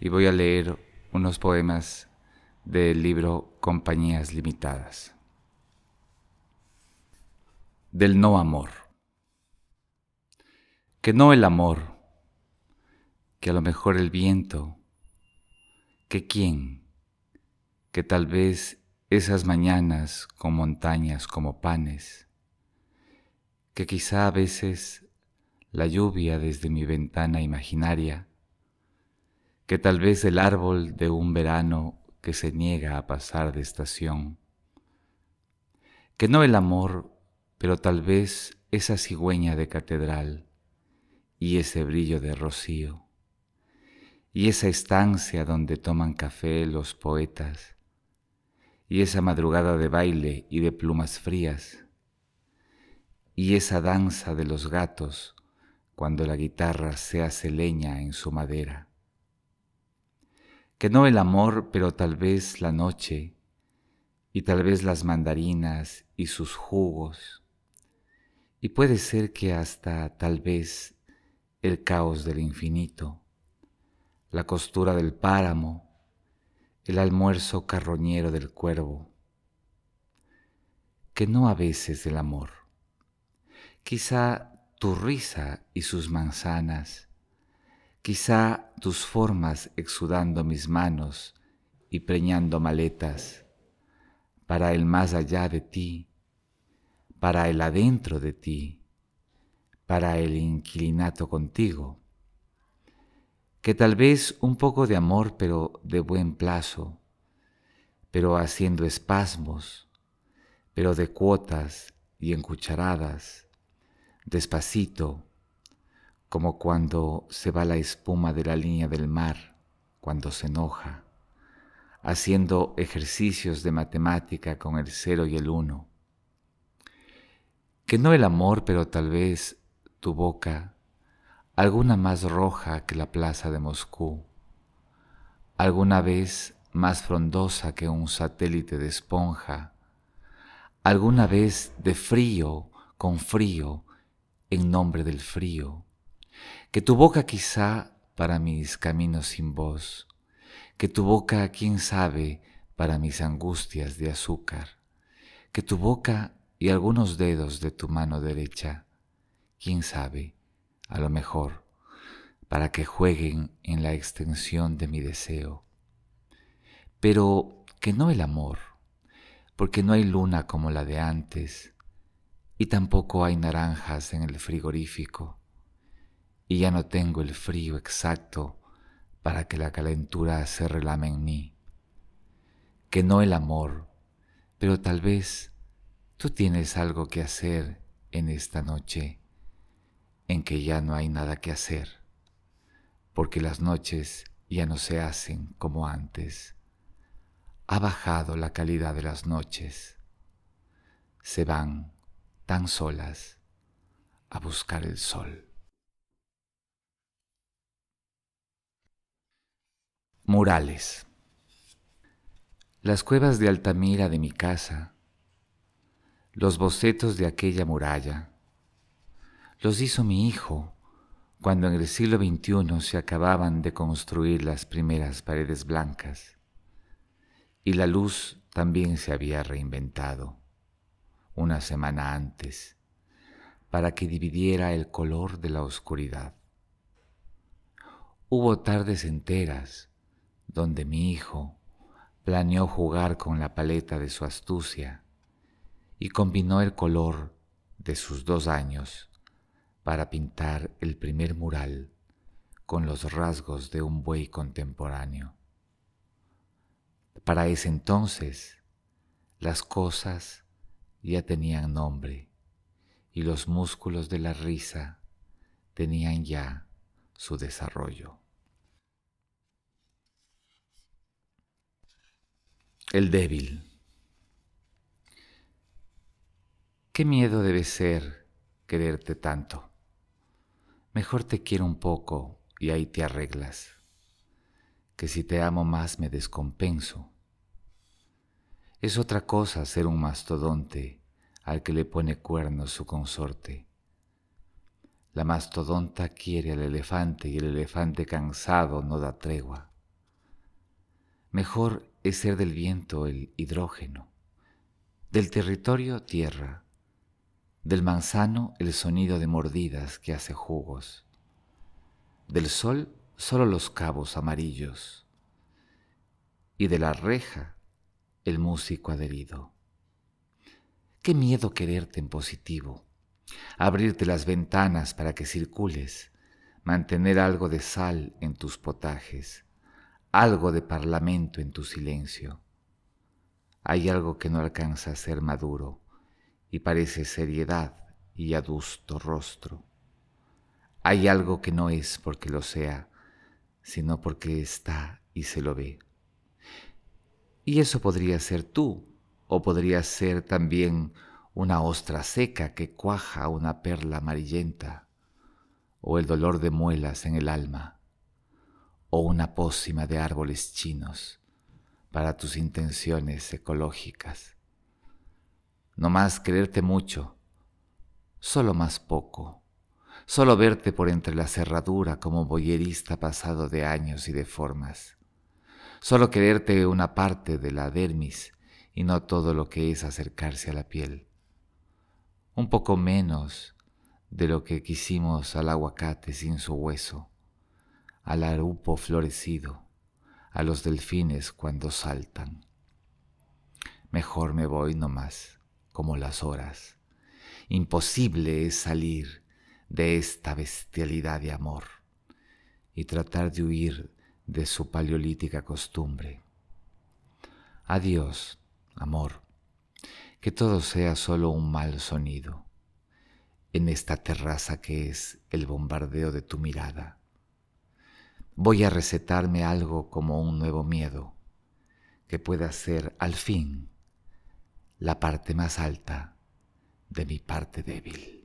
y voy a leer unos poemas del libro Compañías Limitadas. Del no amor. Que no el amor, que a lo mejor el viento, que quién, que tal vez esas mañanas con montañas como panes, que quizá a veces la lluvia desde mi ventana imaginaria que tal vez el árbol de un verano que se niega a pasar de estación, que no el amor, pero tal vez esa cigüeña de catedral y ese brillo de rocío, y esa estancia donde toman café los poetas, y esa madrugada de baile y de plumas frías, y esa danza de los gatos cuando la guitarra se hace leña en su madera que no el amor, pero tal vez la noche, y tal vez las mandarinas y sus jugos, y puede ser que hasta tal vez el caos del infinito, la costura del páramo, el almuerzo carroñero del cuervo, que no a veces el amor, quizá tu risa y sus manzanas, quizá tus formas exudando mis manos y preñando maletas, para el más allá de ti, para el adentro de ti, para el inquilinato contigo, que tal vez un poco de amor pero de buen plazo, pero haciendo espasmos, pero de cuotas y en cucharadas, despacito, como cuando se va la espuma de la línea del mar, cuando se enoja, haciendo ejercicios de matemática con el cero y el uno. Que no el amor, pero tal vez tu boca, alguna más roja que la plaza de Moscú, alguna vez más frondosa que un satélite de esponja, alguna vez de frío con frío en nombre del frío que tu boca quizá para mis caminos sin voz, que tu boca, quién sabe, para mis angustias de azúcar, que tu boca y algunos dedos de tu mano derecha, quién sabe, a lo mejor, para que jueguen en la extensión de mi deseo. Pero que no el amor, porque no hay luna como la de antes, y tampoco hay naranjas en el frigorífico y ya no tengo el frío exacto para que la calentura se relame en mí. Que no el amor, pero tal vez tú tienes algo que hacer en esta noche en que ya no hay nada que hacer, porque las noches ya no se hacen como antes. Ha bajado la calidad de las noches. Se van tan solas a buscar el sol. Murales. Las cuevas de Altamira de mi casa, los bocetos de aquella muralla, los hizo mi hijo cuando en el siglo XXI se acababan de construir las primeras paredes blancas y la luz también se había reinventado una semana antes para que dividiera el color de la oscuridad. Hubo tardes enteras donde mi hijo planeó jugar con la paleta de su astucia y combinó el color de sus dos años para pintar el primer mural con los rasgos de un buey contemporáneo. Para ese entonces, las cosas ya tenían nombre y los músculos de la risa tenían ya su desarrollo. el débil. Qué miedo debe ser quererte tanto. Mejor te quiero un poco y ahí te arreglas, que si te amo más me descompenso. Es otra cosa ser un mastodonte al que le pone cuernos su consorte. La mastodonta quiere al elefante y el elefante cansado no da tregua. Mejor es ser del viento el hidrógeno, del territorio tierra, del manzano el sonido de mordidas que hace jugos, del sol solo los cabos amarillos y de la reja el músico adherido. Qué miedo quererte en positivo, abrirte las ventanas para que circules, mantener algo de sal en tus potajes algo de parlamento en tu silencio. Hay algo que no alcanza a ser maduro y parece seriedad y adusto rostro. Hay algo que no es porque lo sea, sino porque está y se lo ve. Y eso podría ser tú, o podría ser también una ostra seca que cuaja una perla amarillenta, o el dolor de muelas en el alma o una pócima de árboles chinos para tus intenciones ecológicas. No más creerte mucho, solo más poco, solo verte por entre la cerradura como boyerista pasado de años y de formas, solo quererte una parte de la dermis y no todo lo que es acercarse a la piel, un poco menos de lo que quisimos al aguacate sin su hueso al arupo florecido, a los delfines cuando saltan. Mejor me voy nomás, como las horas. Imposible es salir de esta bestialidad de amor y tratar de huir de su paleolítica costumbre. Adiós, amor, que todo sea solo un mal sonido en esta terraza que es el bombardeo de tu mirada voy a recetarme algo como un nuevo miedo que pueda ser al fin la parte más alta de mi parte débil.